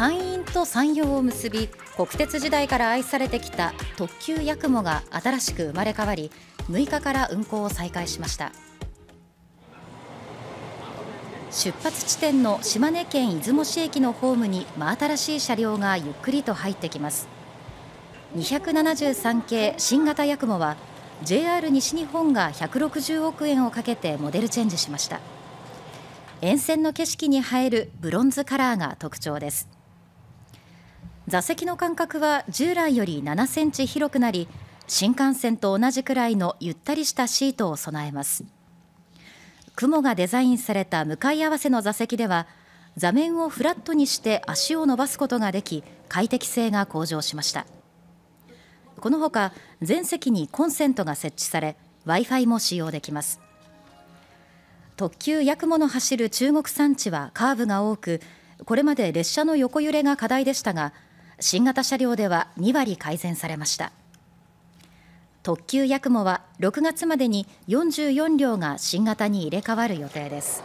山陰と山陽を結び国鉄時代から愛されてきた特急やくもが新しく生まれ変わり6日から運行を再開しました出発地点の島根県出雲市駅のホームに真新しい車両がゆっくりと入ってきます273系新型やくもは JR 西日本が160億円をかけてモデルチェンジしました沿線の景色に映えるブロンズカラーが特徴です座席の間隔は従来より7センチ広くなり新幹線と同じくらいのゆったりしたシートを備えます雲がデザインされた向かい合わせの座席では座面をフラットにして足を伸ばすことができ快適性が向上しましたこのほか全席にコンセントが設置され Wi-Fi も使用できます特急やくもの走る中国山地はカーブが多くこれまで列車の横揺れが課題でしたが新型車両では2割改善されました特急やくもは6月までに44両が新型に入れ替わる予定です